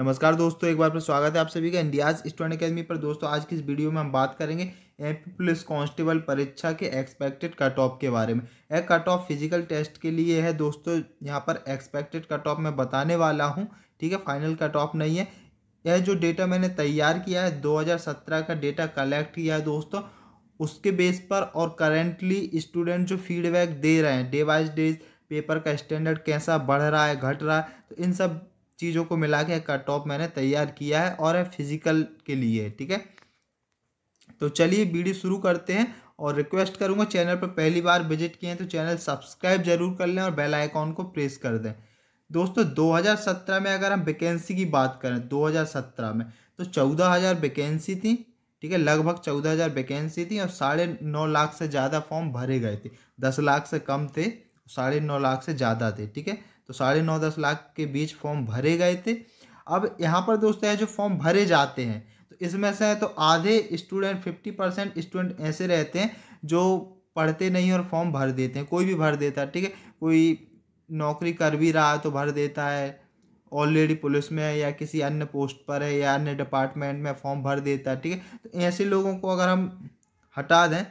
नमस्कार दोस्तों एक बार फिर स्वागत है आप सभी का इंडियाज स्टूडेंट अकेडमी पर दोस्तों आज की इस वीडियो में हम बात करेंगे एम पुलिस कांस्टेबल परीक्षा के एक्सपेक्टेड कट ऑफ के बारे में एक कट ऑफ फिजिकल टेस्ट के लिए है दोस्तों यहाँ पर एक्सपेक्टेड कट ऑफ मैं बताने वाला हूँ ठीक है फाइनल कट ऑफ नहीं है यह जो डेटा मैंने तैयार किया है दो का डेटा कलेक्ट किया है दोस्तों उसके बेस पर और करेंटली स्टूडेंट जो फीडबैक दे रहे हैं डे बाई डे पेपर का स्टैंडर्ड कैसा बढ़ रहा है घट रहा है तो इन सब चीज़ों को मिला के कट ऑफ मैंने तैयार किया है और है फिजिकल के लिए ठीक है तो चलिए वीडियो शुरू करते हैं और रिक्वेस्ट करूँगा चैनल पर पहली बार विजिट किए हैं तो चैनल सब्सक्राइब जरूर कर लें और बेल आइकॉन को प्रेस कर दें दोस्तों 2017 में अगर हम वैकेंसी की बात करें 2017 में तो 14000 वैकेंसी थी ठीक है लगभग 14000 वैकेंसी थी और साढ़े नौ लाख से ज़्यादा फॉर्म भरे गए थे दस लाख से कम थे साढ़े नौ लाख से ज़्यादा थे ठीक है तो साढ़े नौ दस लाख के बीच फॉर्म भरे गए थे अब यहाँ पर दोस्तों है जो फॉर्म भरे जाते हैं तो इसमें से तो आधे स्टूडेंट फिफ्टी परसेंट स्टूडेंट ऐसे रहते हैं जो पढ़ते नहीं और फॉर्म भर देते हैं कोई भी भर देता है ठीक है कोई नौकरी कर भी रहा है तो भर देता है ऑलरेडी पुलिस में है या किसी अन्य पोस्ट पर है या अन्य डिपार्टमेंट में फॉर्म भर देता है ठीक है तो ऐसे लोगों को अगर हम हटा दें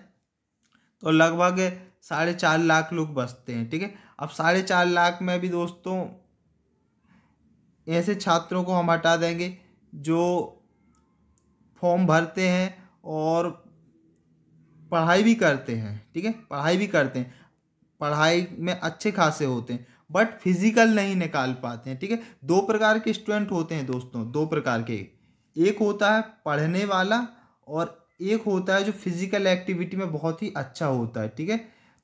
तो लगभग साढ़े चार लाख लोग बचते हैं ठीक है अब साढ़े चार लाख में भी दोस्तों ऐसे छात्रों को हम हटा देंगे जो फॉर्म भरते हैं और पढ़ाई भी करते हैं ठीक है पढ़ाई भी करते हैं पढ़ाई में अच्छे खासे होते हैं बट फिजिकल नहीं निकाल पाते हैं ठीक है दो प्रकार के स्टूडेंट होते हैं दोस्तों दो प्रकार के एक होता है पढ़ने वाला और एक होता है जो फिजिकल एक्टिविटी में बहुत ही अच्छा होता है ठीक है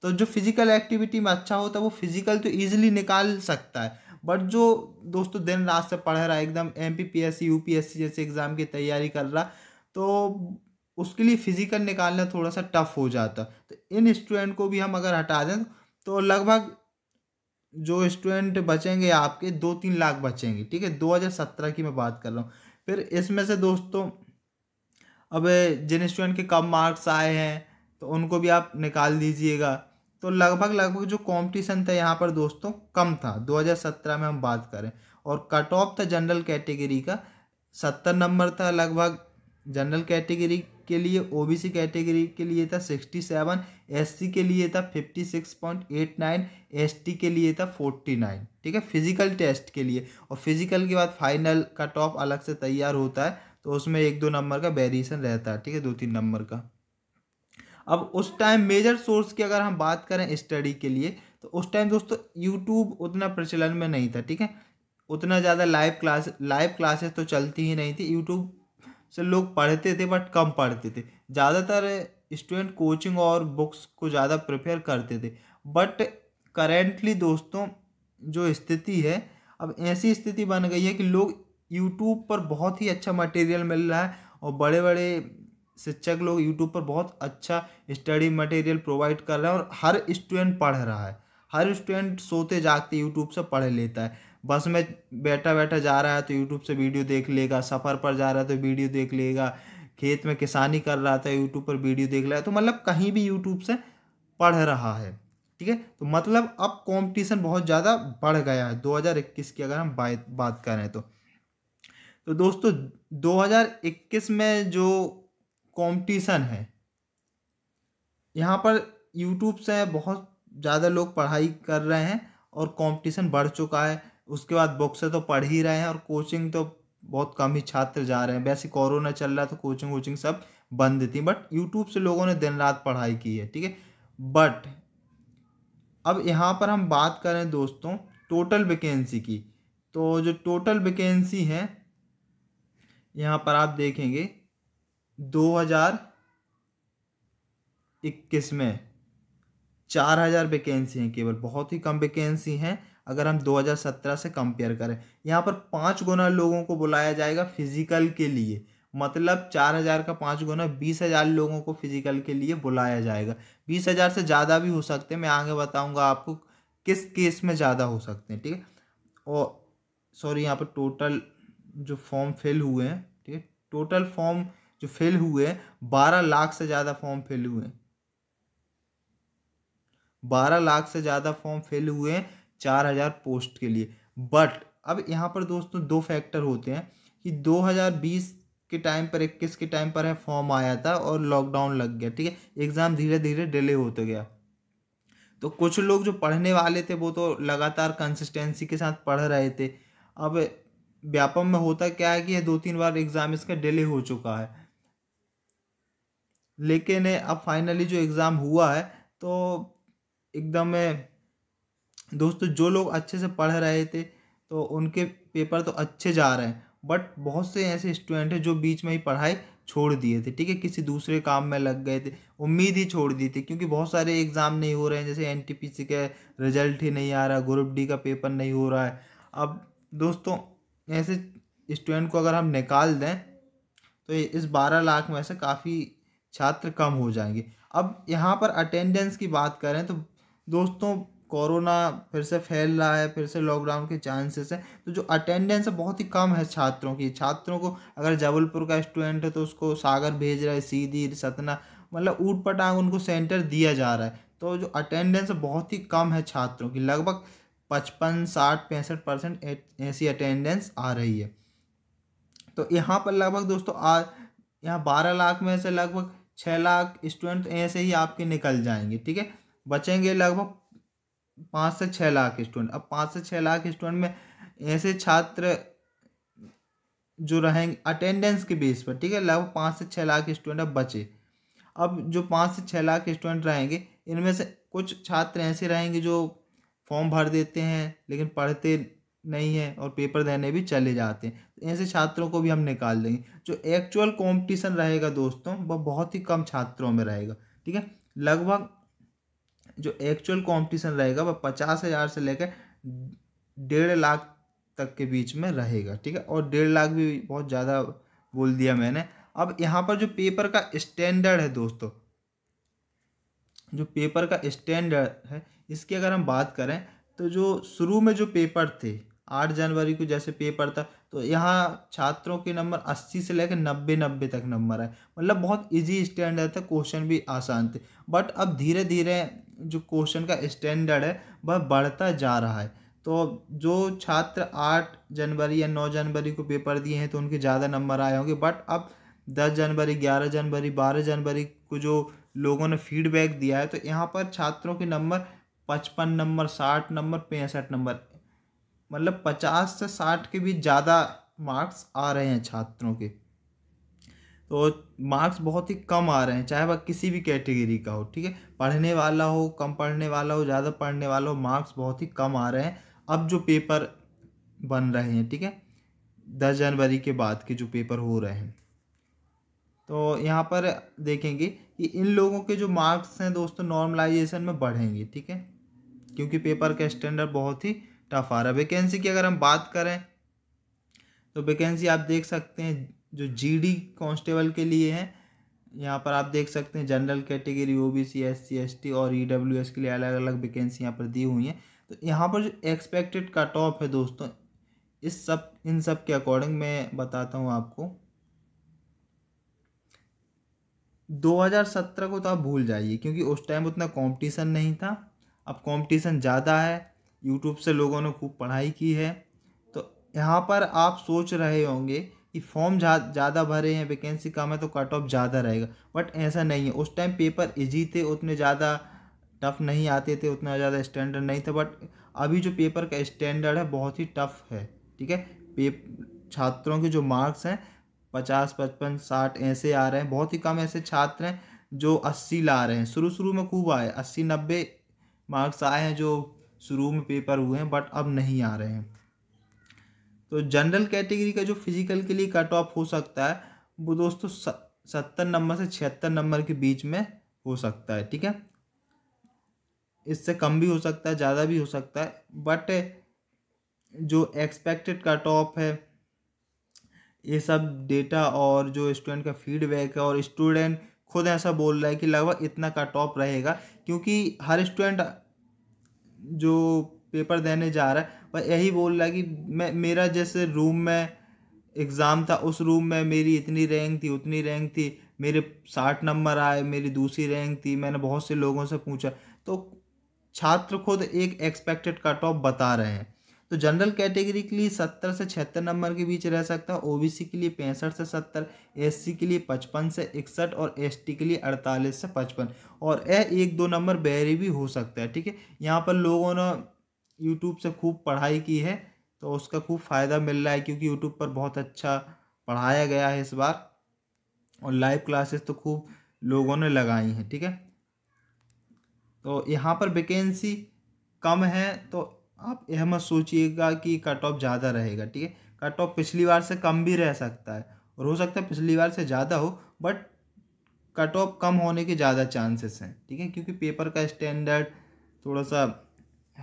तो जो फिजिकल एक्टिविटी में अच्छा होता है वो फिजिकल तो ईजिली निकाल सकता है बट जो दोस्तों दिन रात से पढ़ रहा है एकदम M P P S C U P S C जैसे एग्ज़ाम की तैयारी कर रहा तो उसके लिए फिजिकल निकालना थोड़ा सा टफ हो जाता तो इन स्टूडेंट को भी हम अगर हटा दें तो लगभग जो स्टूडेंट बचेंगे आपके दो तीन लाख बचेंगे ठीक है दो हज़ार सत्रह की मैं बात कर रहा हूँ फिर इसमें से दोस्तों अब जिन स्टूडेंट के कम मार्क्स आए हैं तो उनको भी आप निकाल दीजिएगा तो लगभग लगभग जो कंपटीशन था यहाँ पर दोस्तों कम था 2017 में हम बात करें और कट ऑफ था जनरल कैटेगरी का सत्तर नंबर था लगभग जनरल कैटेगरी के लिए ओबीसी कैटेगरी के लिए था सिक्सटी सेवन एससी के लिए था fifty six point eight nine ST के लिए था फोर्टी नाइन ठीक है फिजिकल टेस्ट के लिए और फिजिकल के बाद फाइनल का टॉप अलग से तैयार होता है तो उसमें एक दो नंबर का वेरिएशन रहता है ठीक है दो तीन नंबर का अब उस टाइम मेजर सोर्स की अगर हम बात करें स्टडी के लिए तो उस टाइम दोस्तों यूट्यूब उतना प्रचलन में नहीं था ठीक है उतना ज़्यादा लाइव क्लास लाइव क्लासेस तो चलती ही नहीं थी यूट्यूब से लोग पढ़ते थे बट कम पढ़ते थे ज़्यादातर स्टूडेंट कोचिंग और बुक्स को ज़्यादा प्रेफर करते थे बट करेंटली दोस्तों जो स्थिति है अब ऐसी स्थिति बन गई है कि लोग यूट्यूब पर बहुत ही अच्छा मटेरियल मिल रहा है और बड़े बड़े शिक्षक लोग यूट्यूब पर बहुत अच्छा स्टडी मटेरियल प्रोवाइड कर रहे हैं और हर स्टूडेंट पढ़ रहा है हर स्टूडेंट सोते जागते यूट्यूब से पढ़ लेता है बस में बैठा बैठा जा रहा है तो यूट्यूब से वीडियो देख लेगा सफ़र पर जा रहा है तो वीडियो देख लेगा खेत में किसानी कर रहा था यूट्यूब पर वीडियो देख रहा है तो मतलब कहीं भी यूट्यूब से पढ़ रहा है ठीक है तो मतलब अब कंपटीशन बहुत ज़्यादा बढ़ गया है 2021 की अगर हम बात बात करें तो तो दोस्तों 2021 में जो कंपटीशन है यहाँ पर यूट्यूब से बहुत ज़्यादा लोग पढ़ाई कर रहे हैं और कंपटीशन बढ़ चुका है उसके बाद बुक से तो पढ़ ही रहे हैं और कोचिंग तो बहुत कम ही छात्र जा रहे हैं वैसे कोरोना चल रहा तो कोचिंग वोचिंग सब बंद थी बट यूट्यूब से लोगों ने दिन रात पढ़ाई की है ठीक है बट अब यहाँ पर हम बात करें दोस्तों टोटल वैकेंसी की तो जो टोटल वैकेंसी है यहाँ पर आप देखेंगे 2021 में चार हज़ार वैकेंसी हैं केवल बहुत ही कम वैकेंसी हैं अगर हम 2017 से कंपेयर करें यहाँ पर पाँच गुना लोगों को बुलाया जाएगा फिजिकल के लिए मतलब चार हज़ार का पाँच गुना बीस हज़ार लोगों को फिजिकल के लिए बुलाया जाएगा बीस हज़ार से ज़्यादा भी हो सकते हैं मैं आगे बताऊँगा आपको किस केस में ज़्यादा हो सकते हैं ठीक है और सॉरी यहाँ पर टोटल जो फॉर्म फिल हुए हैं ठीक है टोटल फॉर्म जो फेल हुए बारह लाख से ज़्यादा फॉर्म फेल हुए बारह लाख से ज़्यादा फॉर्म फेल हुए चार हज़ार पोस्ट के लिए बट अब यहाँ पर दोस्तों दो फैक्टर होते हैं कि दो हजार बीस के टाइम पर इक्कीस के टाइम पर है फॉर्म आया था और लॉकडाउन लग गया ठीक है एग्ज़ाम धीरे धीरे डिले होते गया तो कुछ लोग जो पढ़ने वाले थे वो तो लगातार कंसिस्टेंसी के साथ पढ़ रहे थे अब व्यापम में होता क्या है कि दो तीन बार एग्ज़ाम इसका डिले हो चुका है लेकिन अब फाइनली जो एग्ज़ाम हुआ है तो एकदम दोस्तों जो लोग अच्छे से पढ़ रहे थे तो उनके पेपर तो अच्छे जा रहे हैं बट बहुत से ऐसे स्टूडेंट हैं जो बीच में ही पढ़ाई छोड़ दिए थे ठीक है किसी दूसरे काम में लग गए थे उम्मीद ही छोड़ दी थी क्योंकि बहुत सारे एग्ज़ाम नहीं हो रहे हैं जैसे एनटीपीसी का रिजल्ट ही नहीं आ रहा ग्रुप डी का पेपर नहीं हो रहा है अब दोस्तों ऐसे स्टूडेंट को अगर हम निकाल दें तो इस बारह लाख में से काफ़ी छात्र कम हो जाएंगे अब यहाँ पर अटेंडेंस की बात करें तो दोस्तों कोरोना फिर से फैल रहा है फिर से लॉकडाउन के चांसेस हैं तो जो अटेंडेंस है बहुत ही कम है छात्रों की छात्रों को अगर जबलपुर का स्टूडेंट है तो उसको सागर भेज रहा है सीधी सतना मतलब ऊट पटांग उनको सेंटर दिया जा रहा है तो जो अटेंडेंस बहुत ही कम है छात्रों की लगभग पचपन साठ पैंसठ परसेंट ऐसी अटेंडेंस आ रही है तो यहाँ पर लगभग दोस्तों आ यहाँ बारह लाख में से लगभग छः लाख स्टूडेंट ऐसे ही आपके निकल जाएंगे ठीक है बचेंगे लगभग पाँच से छः लाख स्टूडेंट अब पाँच से छः लाख स्टूडेंट में ऐसे छात्र जो रहेंगे अटेंडेंस के बेस पर ठीक है लगभग पाँच से छः लाख स्टूडेंट अब बचे अब जो पाँच से छः लाख स्टूडेंट रहेंगे इनमें से कुछ छात्र ऐसे रहेंगे जो फॉर्म भर देते हैं लेकिन पढ़ते नहीं है और पेपर देने भी चले जाते हैं ऐसे तो छात्रों को भी हम निकाल देंगे जो एक्चुअल कंपटीशन रहेगा दोस्तों वह बहुत ही कम छात्रों में रहेगा ठीक है लगभग जो एक्चुअल कंपटीशन रहेगा वह पचास हज़ार से लेकर डेढ़ लाख तक के बीच में रहेगा ठीक है और डेढ़ लाख भी बहुत ज़्यादा बोल दिया मैंने अब यहाँ पर जो पेपर का स्टैंडर्ड है दोस्तों जो पेपर का स्टैंडर्ड है इसकी अगर हम बात करें तो जो शुरू में जो पेपर थे आठ जनवरी को जैसे पेपर था तो यहाँ छात्रों के नंबर अस्सी से लेकर नब्बे नब्बे तक नंबर आए मतलब बहुत इजी स्टैंडर्ड था क्वेश्चन भी आसान थे बट अब धीरे धीरे जो क्वेश्चन का स्टैंडर्ड है वह बढ़ता जा रहा है तो जो छात्र आठ जनवरी या नौ जनवरी को पेपर दिए हैं तो उनके ज़्यादा नंबर आए होंगे बट अब दस जनवरी ग्यारह जनवरी बारह जनवरी को जो लोगों ने फीडबैक दिया है तो यहाँ पर छात्रों के नंबर पचपन नंबर साठ नंबर पैंसठ नंबर मतलब पचास से साठ के भी ज़्यादा मार्क्स आ रहे हैं छात्रों के तो मार्क्स बहुत ही कम आ रहे हैं चाहे वह किसी भी कैटेगरी का हो ठीक है पढ़ने वाला हो कम पढ़ने वाला हो ज़्यादा पढ़ने वाला हो मार्क्स बहुत ही कम आ रहे हैं अब जो पेपर बन रहे हैं ठीक है दस जनवरी के बाद के जो पेपर हो रहे हैं तो यहाँ पर देखेंगे कि इन लोगों के जो मार्क्स हैं दोस्तों नॉर्मलाइजेशन में बढ़ेंगे ठीक है क्योंकि पेपर का स्टैंडर्ड बहुत ही टफ आ रहा है वैकेंसी की अगर हम बात करें तो वैकेंसी आप देख सकते हैं जो जीडी कांस्टेबल के लिए है यहाँ पर आप देख सकते हैं general category O B C S C S T और ई e एस के लिए अलग अलग वैकेंसी यहाँ पर दी हुई हैं तो यहाँ पर जो एक्सपेक्टेड कट ऑफ है दोस्तों इस सब इन सब के अकॉर्डिंग मैं बताता हूँ आपको 2017 को तो आप भूल जाइए क्योंकि उस टाइम उतना कंपटीशन नहीं था अब कंपटीशन ज़्यादा है यूट्यूब से लोगों ने खूब पढ़ाई की है तो यहाँ पर आप सोच रहे होंगे कि फॉर्म ज़्यादा भरे हैं वैकेंसी कम है तो कट ऑफ ज़्यादा रहेगा बट ऐसा नहीं है उस टाइम पेपर इजी थे उतने ज़्यादा टफ नहीं आते थे उतना ज़्यादा स्टैंडर्ड नहीं था बट अभी जो पेपर का स्टैंडर्ड है बहुत ही टफ है ठीक है छात्रों के जो मार्क्स हैं पचास पचपन साठ ऐसे आ रहे हैं बहुत ही कम ऐसे छात्र हैं जो अस्सी ला रहे हैं शुरू शुरू में खूब आए अस्सी नब्बे मार्क्स आए हैं जो शुरू में पेपर हुए हैं बट अब नहीं आ रहे हैं तो जनरल कैटेगरी का जो फिजिकल के लिए कट ऑफ हो सकता है वो दोस्तों सत्तर नंबर से छिहत्तर नंबर के बीच में हो सकता है ठीक है इससे कम भी हो सकता है ज़्यादा भी हो सकता है बट जो एक्सपेक्टेड कट ऑफ है ये सब डेटा और जो स्टूडेंट का फीडबैक है और स्टूडेंट खुद ऐसा बोल रहा है कि लगभग इतना कट ऑफ रहेगा क्योंकि हर स्टूडेंट जो पेपर देने जा रहा है वह यही बोल रहा है कि मैं मेरा जैसे रूम में एग्ज़ाम था उस रूम में मेरी इतनी रैंक थी उतनी रैंक थी मेरे साठ नंबर आए मेरी दूसरी रैंक थी मैंने बहुत से लोगों से पूछा तो छात्र खुद एक एक्सपेक्टेड कट ऑफ बता रहे हैं तो जनरल कैटेगरी के लिए सत्तर से छिहत्तर नंबर के बीच रह सकता है ओबीसी के लिए पैंसठ से सत्तर एससी के लिए पचपन से इकसठ और एसटी के लिए अड़तालीस से पचपन और यह एक दो नंबर बैरी भी हो सकता है ठीक है यहाँ पर लोगों ने यूट्यूब से खूब पढ़ाई की है तो उसका खूब फ़ायदा मिल रहा है क्योंकि यूट्यूब पर बहुत अच्छा पढ़ाया गया है इस बार और लाइव क्लासेस तो खूब लोगों ने लगाई हैं ठीक है तो यहाँ पर वैकेंसी कम है तो आप यह मत सोचिएगा कि कट ऑफ ज़्यादा रहेगा ठीक है कट ऑफ पिछली बार से कम भी रह सकता है और हो सकता है पिछली बार से ज़्यादा हो बट कट ऑफ कम होने के ज़्यादा चांसेस हैं ठीक है क्योंकि पेपर का स्टैंडर्ड थोड़ा सा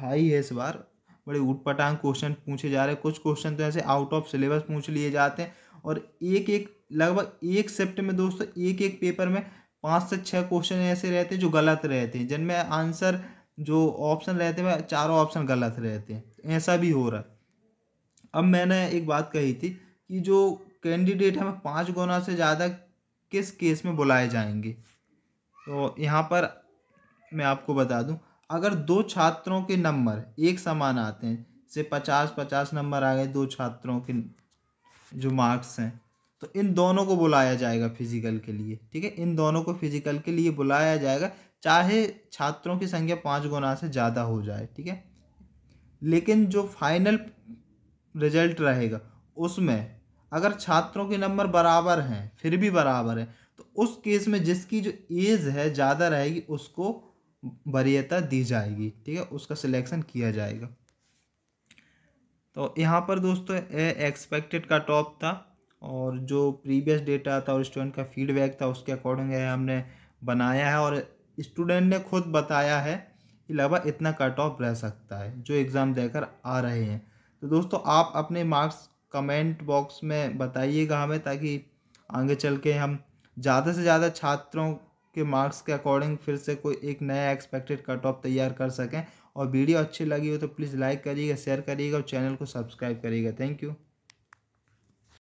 हाई है इस बार बड़े ऊटपटांग क्वेश्चन पूछे जा रहे हैं कुछ क्वेश्चन तो ऐसे आउट ऑफ सिलेबस पूछ लिए जाते हैं और एक एक लगभग एक सेप्ट में दोस्तों एक एक पेपर में पाँच से छः क्वेश्चन ऐसे रहते हैं जो गलत रहते हैं जिनमें आंसर जो ऑप्शन रहते हैं चारों ऑप्शन गलत रहते हैं ऐसा भी हो रहा है अब मैंने एक बात कही थी कि जो कैंडिडेट हमें पाँच गुना से ज़्यादा किस केस में बुलाए जाएंगे तो यहाँ पर मैं आपको बता दूँ अगर दो छात्रों के नंबर एक समान आते हैं से पचास पचास नंबर आ गए दो छात्रों के जो मार्क्स हैं तो इन दोनों को बुलाया जाएगा फिजिकल के लिए ठीक है इन दोनों को फिजिकल के लिए बुलाया जाएगा चाहे छात्रों की संख्या पाँच गुना से ज़्यादा हो जाए ठीक है लेकिन जो फाइनल रिजल्ट रहेगा उसमें अगर छात्रों के नंबर बराबर हैं फिर भी बराबर है तो उस केस में जिसकी जो एज है ज़्यादा रहेगी उसको वरीयता दी जाएगी ठीक है उसका सिलेक्शन किया जाएगा तो यहाँ पर दोस्तों एक्सपेक्टेड का टॉप था और जो प्रीवियस डेटा था और स्टूडेंट का फीडबैक था उसके अकॉर्डिंग हमने बनाया है और स्टूडेंट ने खुद बताया है कि लगभग इतना कट ऑफ रह सकता है जो एग्ज़ाम देकर आ रहे हैं तो दोस्तों आप अपने मार्क्स कमेंट बॉक्स में बताइएगा हमें ताकि आगे चल के हम ज़्यादा से ज़्यादा छात्रों के मार्क्स के अकॉर्डिंग फिर से कोई एक नया एक्सपेक्टेड कट ऑफ तैयार कर सकें और वीडियो अच्छी लगी हो तो प्लीज़ लाइक करिएगा शेयर करिएगा और चैनल को सब्सक्राइब करिएगा थैंक यू